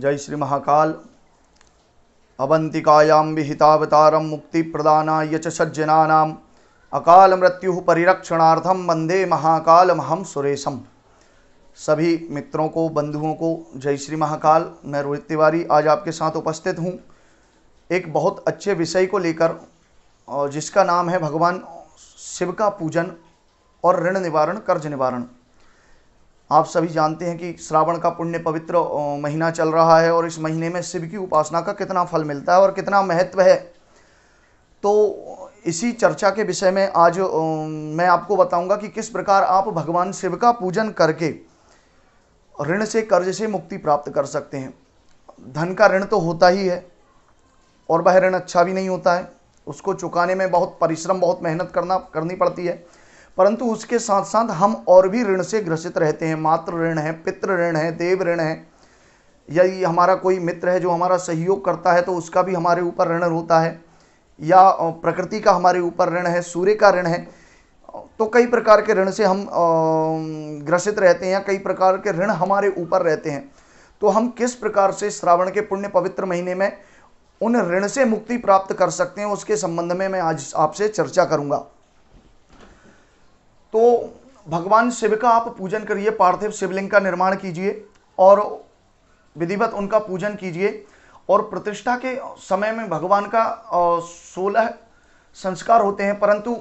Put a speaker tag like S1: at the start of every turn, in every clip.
S1: जय श्री महाकाल अवंतिकायां विहितावतारं प्रदानाय च सज्जनानाम् अकाल मृत्यु परिरक्षणार्थम वंदे महाकाल महम सुरेशम सभी मित्रों को बंधुओं को जय श्री महाकाल मैं रोहित तिवारी आज आपके साथ उपस्थित हूँ एक बहुत अच्छे विषय को लेकर जिसका नाम है भगवान शिव का पूजन और ऋण निवारण कर्ज निवारण आप सभी जानते हैं कि श्रावण का पुण्य पवित्र महीना चल रहा है और इस महीने में शिव की उपासना का कितना फल मिलता है और कितना महत्व है तो इसी चर्चा के विषय में आज मैं आपको बताऊंगा कि किस प्रकार आप भगवान शिव का पूजन करके ऋण से कर्ज से मुक्ति प्राप्त कर सकते हैं धन का ऋण तो होता ही है और वह ऋण अच्छा भी नहीं होता है उसको चुकाने में बहुत परिश्रम बहुत मेहनत करना करनी पड़ती है परंतु उसके साथ साथ हम और भी ऋण से ग्रसित रहते हैं मात्र ऋण है पितृ ऋण है देव ऋण है यदि हमारा कोई मित्र है जो हमारा सहयोग करता है तो उसका भी हमारे ऊपर ऋण होता है या प्रकृति का हमारे ऊपर ऋण है सूर्य का ऋण है तो कई प्रकार के ऋण से हम ग्रसित रहते हैं या कई प्रकार के ऋण हमारे ऊपर रहते हैं तो हम किस प्रकार से श्रावण के पुण्य पवित्र महीने में उन ऋण से मुक्ति प्राप्त कर सकते हैं उसके संबंध में मैं आज आपसे चर्चा करूंगा तो भगवान शिव का आप पूजन करिए पार्थिव शिवलिंग का निर्माण कीजिए और विधिवत उनका पूजन कीजिए और प्रतिष्ठा के समय में भगवान का सोलह संस्कार होते हैं परंतु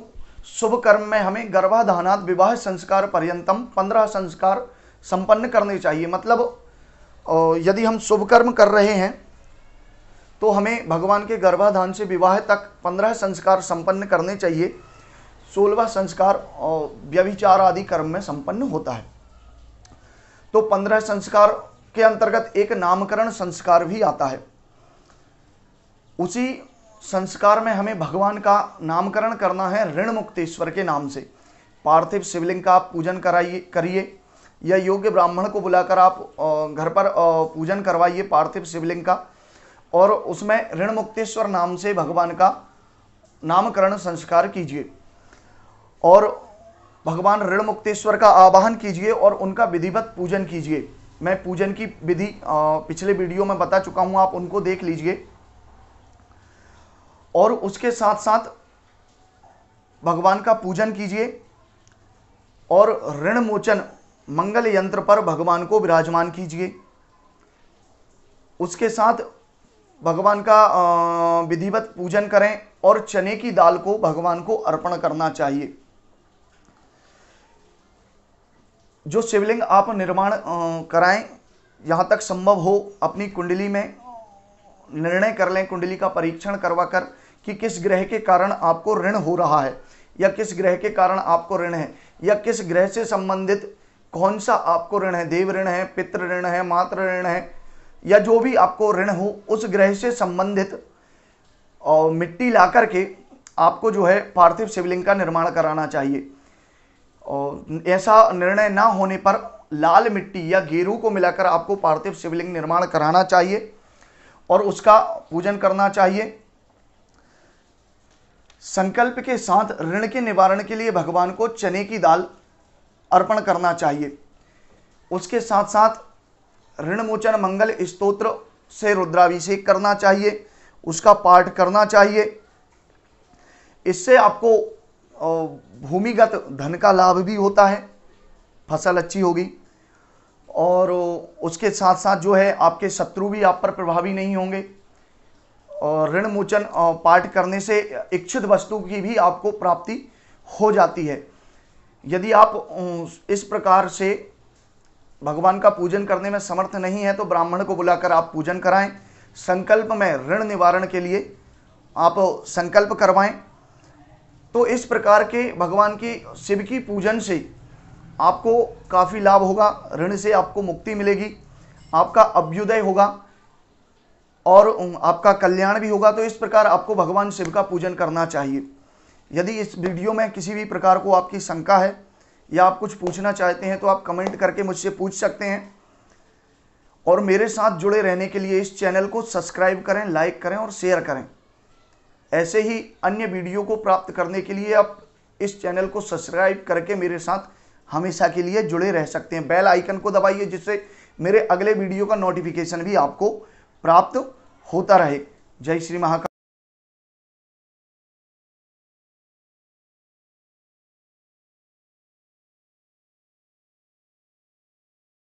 S1: शुभ कर्म में हमें गर्भाधानात विवाह संस्कार पर्यंतम पंद्रह संस्कार संपन्न करने चाहिए मतलब यदि हम शुभ कर्म कर रहे हैं तो हमें भगवान के गर्भाधान से विवाह तक पंद्रह संस्कार संपन्न करने चाहिए सोलवा संस्कार और व्यभिचार आदि कर्म में संपन्न होता है तो पंद्रह संस्कार के अंतर्गत एक नामकरण संस्कार भी आता है उसी संस्कार में हमें भगवान का नामकरण करना है ऋण मुक्तेश्वर के नाम से पार्थिव शिवलिंग का आप पूजन कराइए करिए या योग्य ब्राह्मण को बुलाकर आप घर पर पूजन करवाइए पार्थिव शिवलिंग का और उसमें ऋण मुक्तेश्वर नाम से भगवान का नामकरण संस्कार कीजिए और भगवान ऋण मुक्तेश्वर का आवाहन कीजिए और उनका विधिवत पूजन कीजिए मैं पूजन की विधि पिछले वीडियो में बता चुका हूँ आप उनको देख लीजिए और उसके साथ साथ भगवान का पूजन कीजिए और ऋण मोचन मंगल यंत्र पर भगवान को विराजमान कीजिए उसके साथ भगवान का विधिवत पूजन करें और चने की दाल को भगवान को अर्पण करना चाहिए जो शिवलिंग आप निर्माण कराएं यहाँ तक संभव हो अपनी कुंडली में निर्णय कर लें कुंडली का परीक्षण करवा कर कि किस ग्रह के कारण आपको ऋण हो रहा है या किस ग्रह के कारण आपको ऋण है या किस ग्रह से संबंधित कौन सा आपको ऋण है देव ऋण है पितृ ऋण है मातृ ऋण है या जो भी आपको ऋण हो उस ग्रह से संबंधित और मिट्टी ला के आपको जो है पार्थिव शिवलिंग का निर्माण कराना चाहिए और ऐसा निर्णय ना होने पर लाल मिट्टी या गेरू को मिलाकर आपको पार्थिव शिवलिंग निर्माण कराना चाहिए और उसका पूजन करना चाहिए संकल्प के साथ ऋण के निवारण के लिए भगवान को चने की दाल अर्पण करना चाहिए उसके साथ साथ ऋण मोचन मंगल स्त्रोत्र से रुद्राभिषेक करना चाहिए उसका पाठ करना चाहिए इससे आपको भूमिगत धन का लाभ भी होता है फसल अच्छी होगी और उसके साथ साथ जो है आपके शत्रु भी आप पर प्रभावी नहीं होंगे और ऋण मोचन पाठ करने से इच्छित वस्तु की भी आपको प्राप्ति हो जाती है यदि आप इस प्रकार से भगवान का पूजन करने में समर्थ नहीं है तो ब्राह्मण को बुलाकर आप पूजन कराएं संकल्प में ऋण निवारण के लिए आप संकल्प करवाएं तो इस प्रकार के भगवान की शिव की पूजन से आपको काफ़ी लाभ होगा ऋण से आपको मुक्ति मिलेगी आपका अभ्युदय होगा और आपका कल्याण भी होगा तो इस प्रकार आपको भगवान शिव का पूजन करना चाहिए यदि इस वीडियो में किसी भी प्रकार को आपकी शंका है या आप कुछ पूछना चाहते हैं तो आप कमेंट करके मुझसे पूछ सकते हैं और मेरे साथ जुड़े रहने के लिए इस चैनल को सब्सक्राइब करें लाइक करें और शेयर करें ऐसे ही अन्य वीडियो को प्राप्त करने के लिए आप इस चैनल को सब्सक्राइब करके मेरे साथ हमेशा के लिए जुड़े रह सकते हैं बेल आइकन को दबाइए जिससे मेरे अगले वीडियो का नोटिफिकेशन भी आपको प्राप्त होता रहे जय श्री महाकाल